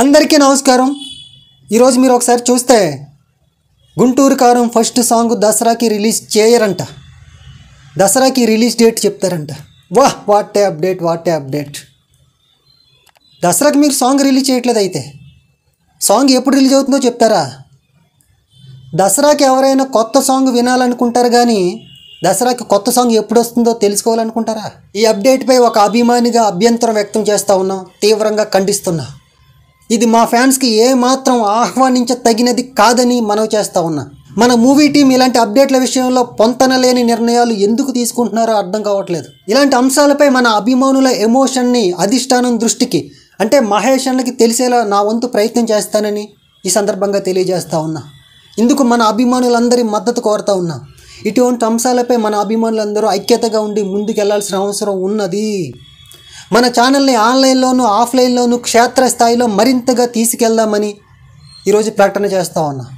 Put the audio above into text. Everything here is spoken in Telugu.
అందరికీ నమస్కారం ఈరోజు మీరు ఒకసారి చూస్తే గుంటూరు కారం ఫస్ట్ సాంగ్ దసరాకి రిలీజ్ చేయరంట దసరాకి రిలీజ్ డేట్ చెప్తారంట వాహ్ what a update what a update దసరాకి మీరు సాంగ్ రిలీజ్ చేయట్లేదు అయితే సాంగ్ ఎప్పుడు రిలీజ్ అవుతుందో చెప్తారా దసరాకి ఎవరైనా కొత్త సాంగ్ వినాలనుకుంటారు కానీ దసరాకి కొత్త సాంగ్ ఎప్పుడు వస్తుందో తెలుసుకోవాలనుకుంటారా ఈ అప్డేట్పై ఒక అభిమానిగా అభ్యంతరం వ్యక్తం చేస్తూ ఉన్నాం తీవ్రంగా ఖండిస్తున్నాం ఇది మా ఫ్యాన్స్కి ఏమాత్రం ఆహ్వానించతగినది కాదని మనవి చేస్తా ఉన్నా మన మూవీ టీం ఇలాంటి అప్డేట్ల విషయంలో పొంతనలేని నిర్ణయాలు ఎందుకు తీసుకుంటున్నారో అర్థం కావట్లేదు ఇలాంటి అంశాలపై మన అభిమానుల ఎమోషన్ని అధిష్టానం దృష్టికి అంటే మహేష్ అన్నకి తెలిసేలా నా వంతు ప్రయత్నం చేస్తానని ఈ సందర్భంగా తెలియజేస్తా ఉన్నా ఇందుకు మన అభిమానులందరి మద్దతు కోరుతా ఉన్నా ఇటువంటి అంశాలపై మన అభిమానులందరూ ఐక్యతగా ఉండి ముందుకెళ్లాల్సిన అవసరం ఉన్నది మన ఛానల్ని ఆన్లైన్లోనూ ఆఫ్లైన్లోను క్షేత్రస్థాయిలో మరింతగా తీసుకెళ్దామని ఈరోజు ప్రకటన చేస్తూ ఉన్నా